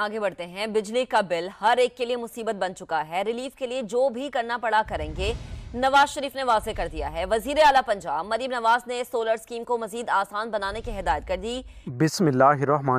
आगे बढ़ते हैं बिजली का बिल हर एक के लिए मुसीबत बन चुका है रिलीफ के लिए जो भी करना पड़ा करेंगे नवाज शरीफ ने वाजे कर दिया है वजीर अला पंजाब मरीम नवाज ने सोलर स्कीम को मजीद आसान बनाने की हिदायत कर दी बिस्मिल्लाम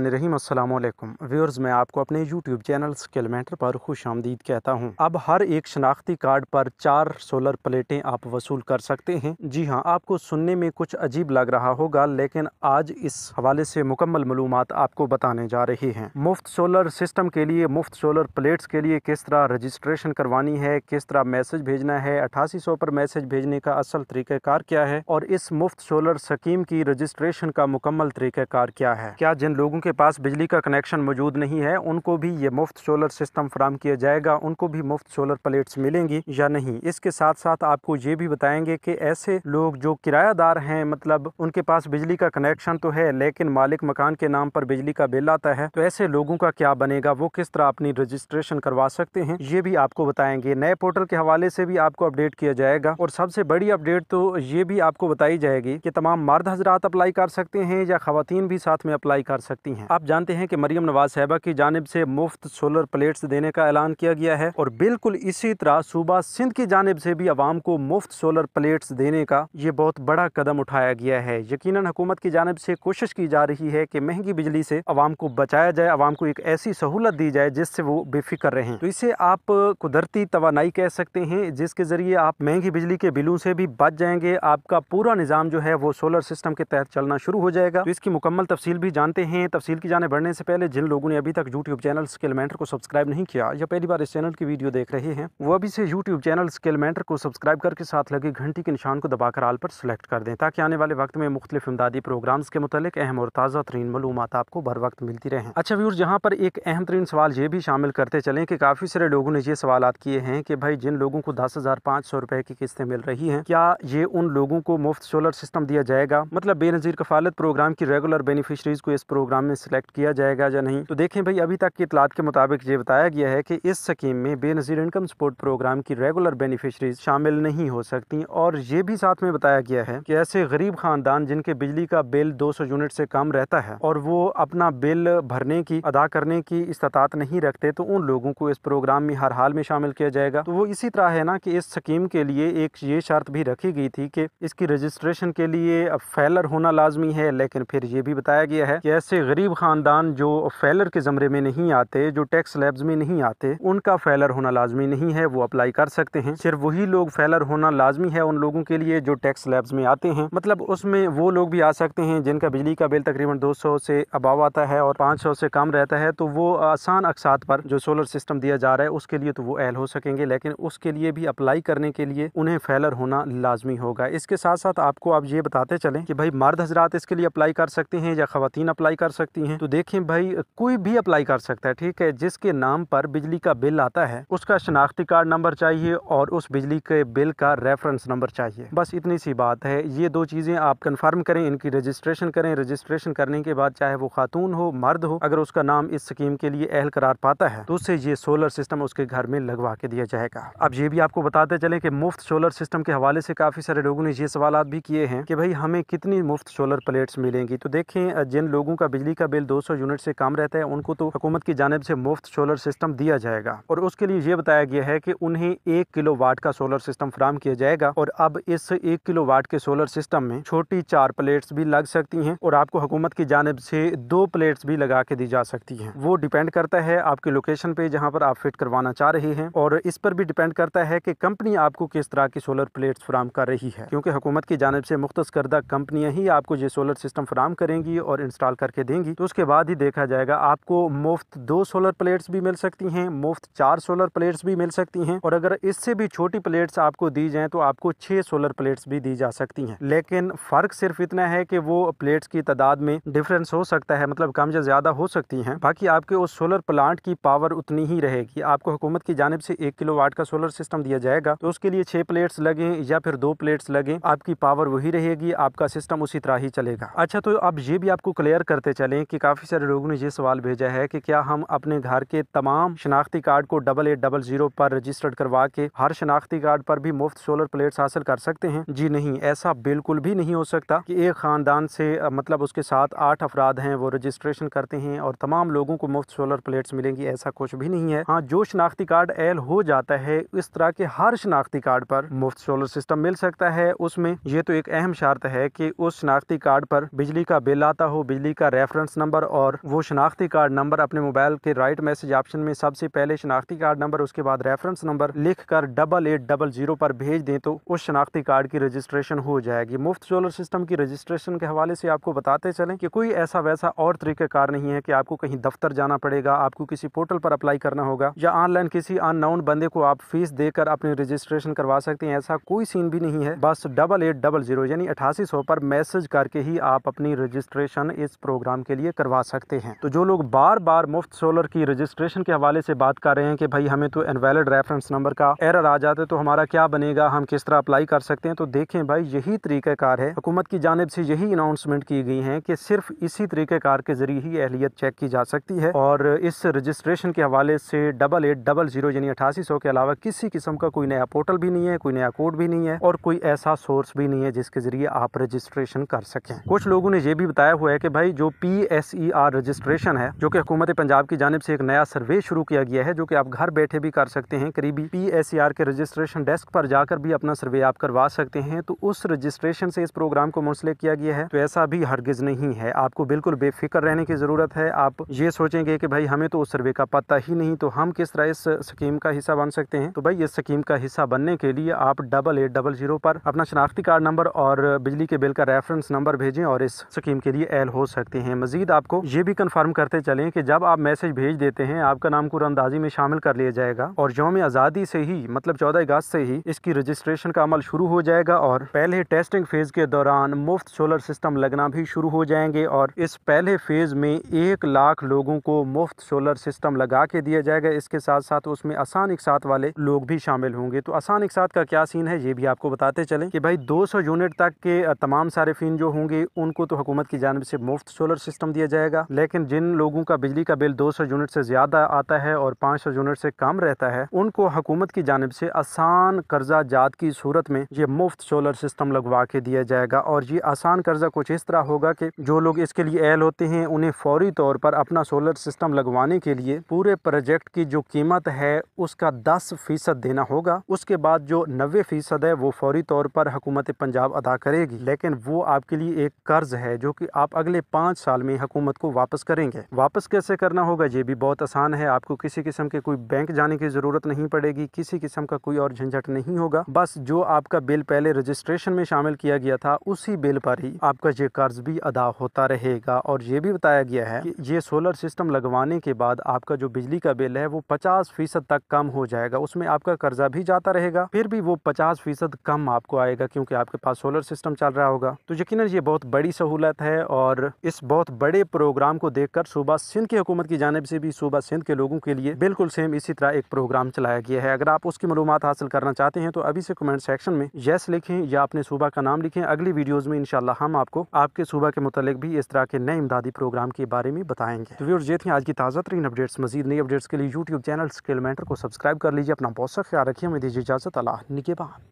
व्यूर्स मैं आपको अपने यूट्यूब चैनल स्किलमेंटर पर खुश आमदीद कहता हूँ अब हर एक शनाख्ती कार्ड पर चार सोलर प्लेटें आप वसूल कर सकते हैं जी हाँ आपको सुनने में कुछ अजीब लग रहा होगा लेकिन आज इस हवाले से मुकम्मल मालूम आपको बताने जा रही हैं मुफ्त सोलर सिस्टम के लिए मुफ्त सोलर प्लेट्स के लिए किस तरह रजिस्ट्रेशन करवानी है किस तरह मैसेज भेजना है अठासी पच्चीस पर मैसेज भेजने का असल तरीक़ार क्या है और इस मुफ्त सोलर स्कीम की रजिस्ट्रेशन का मुकम्मल तरीक़ार क्या है क्या जिन लोगों के पास बिजली का कनेक्शन मौजूद नहीं है उनको भी ये मुफ्त सोलर सिस्टम फ्राहम किया जाएगा उनको भी मुफ्त सोलर प्लेट्स मिलेंगी या नहीं इसके साथ साथ आपको ये भी बताएंगे कि ऐसे लोग जो किरायादार हैं मतलब उनके पास बिजली का कनेक्शन तो है लेकिन मालिक मकान के नाम पर बिजली का बिल आता है तो ऐसे लोगों का क्या बनेगा वो किस तरह अपनी रजिस्ट्रेशन करवा सकते हैं ये भी आपको बताएंगे नए पोर्टल के हवाले से भी आपको अपडेट किया किया जाएगा और सबसे बड़ी अपडेट तो ये भी आपको बताई जाएगी कि तमाम मर्द हजरात अप्लाई कर सकते हैं या खातन भी साथ में अप्लाई कर सकती हैं आप जानते हैं कि मरियम नवाज साहबा की जानब से मुफ्त सोलर प्लेट्स देने का ऐलान किया गया है और बिल्कुल इसी तरह सूबा सिंध की जानब से भी आवाम को मुफ्त सोलर प्लेट्स देने का ये बहुत बड़ा कदम उठाया गया है यकीन हुकूमत की जानब से कोशिश की जा रही है कि महंगी बिजली से आवाम को बचाया जाए आवाम को एक ऐसी सहूलत दी जाए जिससे वो बेफिक्र रहे तो इसे आप कुदरती तो कह सकते हैं जिसके ज़रिए आप महंगी बिजली के बिलों से भी बच जाएंगे आपका पूरा निज़ाम जो है वो सोलर सिस्टम के तहत चलना शुरू हो जाएगा तो इसकी मुकम्मल तफसील भी जानते हैं तफसील की जाने बढ़ने से पहले जिन लोगों ने अभी तक यूट्यूब चैनल स्किलमेंटर को सब्सक्राइब नहीं किया या पहली बार इस चैनल की वीडियो देख रहे हैं वो अभी से यूट्यूब चैनल स्केलमेंटर को सब्सक्राइब करके साथ लगे घंटी के निशान को दबाकर आल पर सिलेक्ट कर दें ताकि आने वाले वक्त में मुख्तलिफ इमदादी प्रोग्राम्स के मुतलिक अहम और ताज़ा तरीन मालूम आपको भर वक्त मिलती रहे अच्छा व्यूर जहाँ पर एक अहम तरीन सवाल ये भी शामिल करते चलें कि काफ़ी सारे लोगों ने ये सवाल किए हैं कि भाई जिन लोगों को दस हज़ार पाँच सौ रुपए की किस्तें मिल रही हैं क्या ये उन लोगों को मुफ्त सोलर सिस्टम दिया जाएगा मतलब बेनजीर कफालत प्रोग्राम की रेगुलर बेनिफिशरीज को इस प्रोग्राम में सिलेक्ट किया जाएगा या नहीं तो देखें भाई अभी तक की इतलात के मुताबिक ये बताया गया है कि इस स्कीम में बेनजीर इनकम सपोर्ट प्रोग्राम की रेगुलर बेनिफिशरीज शामिल नहीं हो सकती और ये भी साथ में बताया गया है कि ऐसे गरीब खानदान जिनके बिजली का बिल 200 यूनिट से कम रहता है और वो अपना बिल भरने की अदा करने की इस्तात नहीं रखते तो उन लोगों को इस प्रोग्राम में हर हाल में शामिल किया जाएगा तो वो इसी तरह है ना कि इस स्कीम के के लिए एक ये शर्त भी रखी गई थी कि इसकी रजिस्ट्रेशन के लिए फैलर फेलर होना लाजमी है लेकिन फिर ये भी बताया गया है कि ऐसे गरीब ख़ानदान जो फैलर के ज़मरे में नहीं आते जो टैक्स लैब्स में नहीं आते उनका फेलर होना लाजमी नहीं है वो अप्लाई कर सकते हैं सिर्फ वही लोग फेलर होना लाजमी है उन लोगों के लिए जो टैक्स लैब्स में आते हैं मतलब उसमें वो लोग भी आ सकते हैं जिनका बिजली का बिल तकरीबन सौ से अबाव आता है और सौ से कम रहता है तो वो आसान अकसात पर जो सोलर सिस्टम दिया जा रहा है उसके लिए तो वो एल हो सकेंगे लेकिन उसके लिए भी अप्लाई करने के लिए उन्हें फैलर होना लाजमी होगा इसके साथ साथ आपको आप ये बताते चलें कि भाई मर्द हजरात इसके लिए अप्लाई कर सकते हैं या खातन अप्लाई कर सकती हैं तो देखें भाई कोई भी अप्लाई कर सकता है ठीक है जिसके नाम पर बिजली का बिल आता है उसका शनाख्ती कार्ड नंबर चाहिए और उस बिजली के बिल का रेफरेंस नंबर चाहिए बस इतनी सी बात है ये दो चीज़ें आप कंफर्म करें इनकी रजिस्ट्रेशन करें रजिस्ट्रेशन करने के बाद चाहे वो खातून हो मर्द हो अगर उसका नाम इस स्कीम के लिए अहल करार पाता है तो उसे ये सोलर सिस्टम उसके घर में लगवा के दिया जाएगा अब ये भी आपको बताते चले कि मुफ्त सोलर सिस्टम के हवाले से काफ़ी सारे लोगों ने ये सवाल भी किए हैं कि भाई हमें कितनी मुफ्त सोलर प्लेट्स मिलेंगी तो देखें जिन लोगों का बिजली का बिल 200 यूनिट से कम रहता है उनको तो हुकूमत की जानब से मुफ्त सोलर सिस्टम दिया जाएगा और उसके लिए ये बताया गया है कि उन्हें एक किलो वाट का सोलर सिस्टम फ्राहम किया जाएगा और अब इस एक किलो वाट के सोलर सिस्टम में छोटी चार प्लेट्स भी लग सकती हैं और आपको हुकूमत की जानब से दो प्लेट्स भी लगा के दी जा सकती हैं वो डिपेंड करता है आपके लोकेशन पे जहाँ पर आप फिट करवाना चाह रहे हैं और इस पर भी डिपेंड करता है कि कंपनी आपको किस तरह की सोलर प्लेट्स फ्राम कर रही है क्योंकि हुकूमत की जानब से मुख्त करदा कंपनियाँ ही आपको ये सोलर सिस्टम फ्राहम करेंगी और इंस्टॉल करके देंगी तो उसके बाद ही देखा जाएगा आपको मुफ्त दो सोलर प्लेट्स भी मिल सकती हैं मुफ्त चार सोलर प्लेट्स भी मिल सकती हैं और अगर इससे भी छोटी प्लेट्स आपको दी जाएँ तो आपको छः सोलर प्लेट्स भी दी जा सकती हैं लेकिन फ़र्क सिर्फ इतना है कि वो प्लेट्स की तादाद में डिफरेंस हो सकता है मतलब कम या ज़्यादा हो सकती हैं बाकी आपके उस सोलर प्लांट की पावर उतनी ही रहेगी आपको हुकूमत की जानब से एक किलो वाट का सोलर सिस्टम दिया जाएगा तो उसके के लिए छः प्लेट्स लगे या फिर दो प्लेट्स लगे आपकी पावर वही रहेगी आपका सिस्टम उसी तरह ही चलेगा अच्छा तो अब ये भी आपको क्लियर करते चलें कि काफ़ी सारे लोगों ने ये सवाल भेजा है कि क्या हम अपने घर के तमाम शनाख्ती कार्ड को डबल एट डबल जीरो पर रजिस्टर्ड करवा के हर शनाख्ती कार्ड पर भी मुफ्त सोलर प्लेट्स हासिल कर सकते हैं जी नहीं ऐसा बिल्कुल भी नहीं हो सकता कि एक ख़ानदान से मतलब उसके साथ आठ अफराद हैं वो रजिस्ट्रेशन करते हैं और तमाम लोगों को मुफ्त सोलर प्लेट्स मिलेंगी ऐसा कुछ भी नहीं है हाँ जो शनाख्ती कार्ड एल हो जाता है इस तरह के हर शनाख्ती शनाख्ती कार्ड पर मुफ्त सोलर सिस्टम मिल सकता है उसमें ये तो एक अहम शर्त है कि उस शनाख्ती कार्ड पर बिजली का बिल आता हो बिजली का रेफरेंस नंबर और वो शनाख्ती कार्ड नंबर अपने मोबाइल के राइट मैसेज ऑप्शन में सबसे पहले शनाख्ती कार्ड नंबर उसके बाद रेफरेंस नंबर लिख कर डबल एट डबल जीरो पर भेज दें तो उस शनाख्ती कार्ड की रजिस्ट्रेशन हो जाएगी मुफ्त सोलर सिस्टम की रजिस्ट्रेशन के हवाले से आपको बताते चलें कि कोई ऐसा वैसा और तरीक़ेकार नहीं है कि आपको कहीं दफ्तर जाना पड़ेगा आपको किसी पोर्टल पर अप्लाई करना होगा या ऑनलाइन किसी अन बंदे को आप फीस देकर अपनी रजिस्ट्रेशन रजिस्ट्रेशन करवा सकते हैं ऐसा कोई सीन भी नहीं है बस डबल एट डबल जीरो यानी अठासी सौ पर मैसेज करके ही आप अपनी रजिस्ट्रेशन इस प्रोग्राम के लिए करवा सकते हैं तो जो लोग बार बार मुफ्त सोलर की रजिस्ट्रेशन के हवाले से बात कर रहे हैं कि भाई हमें तो इनवैलिड रेफरेंस नंबर का एरर आ जाता है तो हमारा क्या बनेगा हम किस तरह अप्लाई कर सकते हैं तो देखें भाई यही तरीक़ाकार है हुकूमत की जानब से यही अनाउंसमेंट की गई है कि सिर्फ इसी तरीक़ाकार के ज़रिए ही अहलियत चेक की जा सकती है और इस रजिस्ट्रेशन के हवाले से डबल एट डबल जीरो यानी अठासी सौ के अलावा किसी किस्म का कोई नया पोर्टल भी नहीं है कोई नया कोड भी नहीं है और कोई ऐसा सोर्स भी नहीं है जिसके जरिए आप रजिस्ट्रेशन कर सकें कुछ लोगों ने यह भी बताया हुआ है कि भाई जो P S E R registration है जो कि हुकूमत पंजाब की जानब से एक नया सर्वे शुरू किया गया है जो कि आप घर बैठे भी कर सकते हैं करीबी पी एस ई आर के रजिस्ट्रेशन डेस्क पर जाकर भी अपना सर्वे आप करवा सकते हैं तो उस रजिस्ट्रेशन से इस प्रोग्राम को मुंसलिक किया गया है तो ऐसा भी हरगिज नहीं है आपको बिल्कुल बेफिक्र रहने की ज़रूरत है आप ये सोचेंगे कि भाई हमें तो उस सर्वे का पता ही नहीं तो हम किस तरह इस स्कीम का हिस्सा बन सकते हैं तो भाई इस स्कीम का हिस्सा बनने करने के लिए आप डबल एट डबल जीरो पर अपना शनाख्ती कार्ड नंबर और बिजली के बिल का रेफरेंस नंबर भेजें और इस स्कीम के लिए एल हो सकते हैं मजीद आपको ये भी कन्फर्म करते चलें कि जब आप मैसेज भेज देते हैं आपका नाम कुरंदाजी में शामिल कर लिया जाएगा और योम आज़ादी से ही मतलब चौदह अगस्त से ही इसकी रजिस्ट्रेशन का अमल शुरू हो जाएगा और पहले टेस्टिंग फेज़ के दौरान मुफ्त सोलर सिस्टम लगना भी शुरू हो जाएंगे और इस पहले फेज़ में एक लाख लोगों को मुफ्त सोलर सिस्टम लगा के दिया जाएगा इसके साथ साथ उसमें आसान एक साथ वाले लोग भी शामिल होंगे तो आसान एक साथ का क्या सीन है ये भी आपको बताते चलें कि भाई 200 यूनिट तक के तमाम फीन जो होंगे उनको तो हुकूमत की जानब से मुफ्त सोलर सिस्टम दिया जाएगा लेकिन जिन लोगों का बिजली का बिल 200 यूनिट से ज़्यादा आता है और 500 यूनिट से कम रहता है उनको हुकूमत की जानब से आसान कर्जा जात की सूरत में ये मुफ्त सोलर सिस्टम लगवा के दिया जाएगा और ये आसान कर्जा कुछ इस तरह होगा की जो लोग इसके लिए एल होते हैं उन्हें फौरी तौर पर अपना सोलर सिस्टम लगवाने के लिए पूरे प्रोजेक्ट की जो कीमत है उसका दस फीसद देना होगा उसके बाद बाद जो नबे फ़ीसद है वो फौरी तौर पर हुकूमत पंजाब अदा करेगी लेकिन वो आपके लिए एक कर्ज़ है जो कि आप अगले पाँच साल में हुकूमत को वापस करेंगे वापस कैसे करना होगा ये भी बहुत आसान है आपको किसी किस्म के कोई बैंक जाने की ज़रूरत नहीं पड़ेगी किसी किस्म का कोई और झंझट नहीं होगा बस जो आपका बिल पहले रजिस्ट्रेशन में शामिल किया गया था उसी बिल पर ही आपका ये कर्ज़ भी अदा होता रहेगा और ये भी बताया गया है कि ये सोलर सिस्टम लगवाने के बाद आपका जो बिजली का बिल है वो पचास फ़ीसद तक कम हो जाएगा उसमें आपका कर्जा भी जाता रहेगा आएगा फिर भी वो पचास फीसद कम आपको आएगा क्योंकि आपके पास सोलर सिस्टम चल रहा होगा तो यकीन ये बहुत बड़ी सहूलत है और इस बहुत बड़े प्रोग्राम को देखकर सूबा सिंध की हुकूमत की जानब से भी सूबा सिंध के लोगों के लिए बिल्कुल सेम इसी तरह एक प्रोग्राम चलाया गया है अगर आप उसकी मालूम हासिल करना चाहते हैं तो अभी से कमेंट सेक्शन में येस लिखें या अपने सूबा का नाम लिखें अगली वीडियोज़ में इनशाला हम आपको आपके सूबा के मुतालिक भी इस तरह के नए इमदादी प्रोग्राम के बारे में बताएंगे तो व्यूर्स ये थी आज की ताज़ा तरीन अपडेट्स मजीद नई अपडेट्स के लिए यूट्यूब चैनल स्किल मैंटर को सब्सक्राइब कर लीजिए अपना बहुत सा ख्याल रखिए हमें दीजिए इजाज़त अल्लाह निगेबान